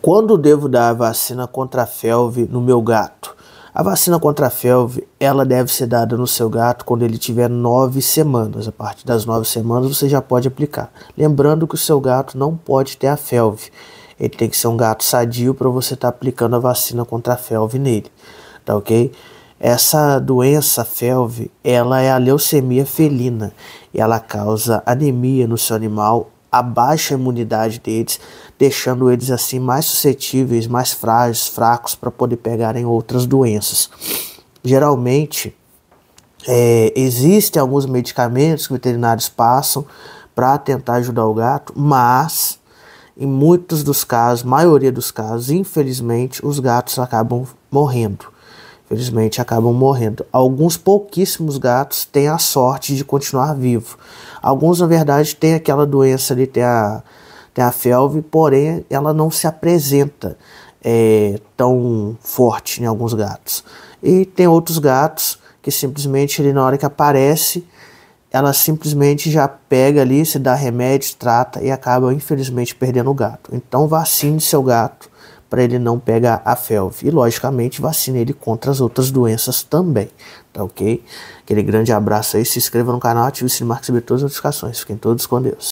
Quando devo dar a vacina contra a felve no meu gato? A vacina contra a felve, ela deve ser dada no seu gato quando ele tiver nove semanas. A partir das nove semanas você já pode aplicar. Lembrando que o seu gato não pode ter a felve. Ele tem que ser um gato sadio para você estar tá aplicando a vacina contra a felve nele, tá ok? Essa doença felve, ela é a leucemia felina. Ela causa anemia no seu animal a baixa imunidade deles, deixando eles assim mais suscetíveis, mais frágeis, fracos para poder pegarem outras doenças. Geralmente é, existem alguns medicamentos que veterinários passam para tentar ajudar o gato, mas em muitos dos casos, maioria dos casos, infelizmente, os gatos acabam morrendo. Felizmente acabam morrendo. Alguns pouquíssimos gatos têm a sorte de continuar vivo. Alguns, na verdade, têm aquela doença ali, tem a, tem a felve, porém ela não se apresenta é, tão forte em né, alguns gatos. E tem outros gatos que simplesmente ele, na hora que aparece, ela simplesmente já pega ali, se dá remédio, trata e acaba infelizmente perdendo o gato. Então vacine seu gato para ele não pegar a felve. E logicamente vacina ele contra as outras doenças também, tá ok? Aquele grande abraço aí, se inscreva no canal, ative o sininho, para receber todas as notificações. Fiquem todos com Deus.